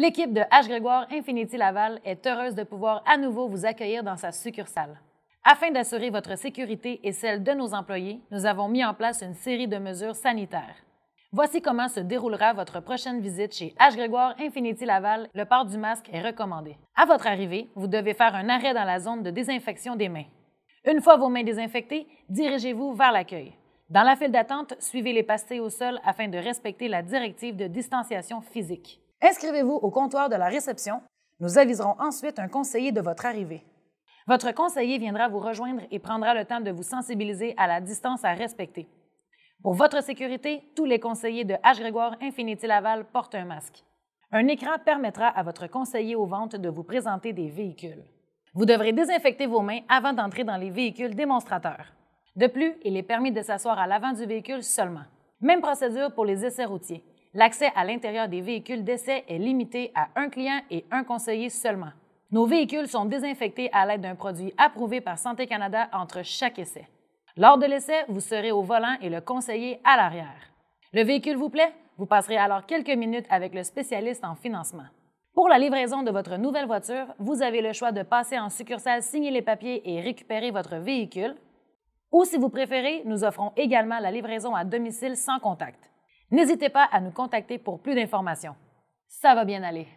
L'équipe de H. Grégoire Infinity Laval est heureuse de pouvoir à nouveau vous accueillir dans sa succursale. Afin d'assurer votre sécurité et celle de nos employés, nous avons mis en place une série de mesures sanitaires. Voici comment se déroulera votre prochaine visite chez H. Grégoire Infinity Laval. Le port du masque est recommandé. À votre arrivée, vous devez faire un arrêt dans la zone de désinfection des mains. Une fois vos mains désinfectées, dirigez-vous vers l'accueil. Dans la file d'attente, suivez les pastilles au sol afin de respecter la directive de distanciation physique. Inscrivez-vous au comptoir de la réception. Nous aviserons ensuite un conseiller de votre arrivée. Votre conseiller viendra vous rejoindre et prendra le temps de vous sensibiliser à la distance à respecter. Pour votre sécurité, tous les conseillers de H. Grégoire Infinity Laval portent un masque. Un écran permettra à votre conseiller aux ventes de vous présenter des véhicules. Vous devrez désinfecter vos mains avant d'entrer dans les véhicules démonstrateurs. De plus, il est permis de s'asseoir à l'avant du véhicule seulement. Même procédure pour les essais routiers. L'accès à l'intérieur des véhicules d'essai est limité à un client et un conseiller seulement. Nos véhicules sont désinfectés à l'aide d'un produit approuvé par Santé Canada entre chaque essai. Lors de l'essai, vous serez au volant et le conseiller à l'arrière. Le véhicule vous plaît? Vous passerez alors quelques minutes avec le spécialiste en financement. Pour la livraison de votre nouvelle voiture, vous avez le choix de passer en succursale signer les papiers et récupérer votre véhicule. Ou si vous préférez, nous offrons également la livraison à domicile sans contact. N'hésitez pas à nous contacter pour plus d'informations. Ça va bien aller.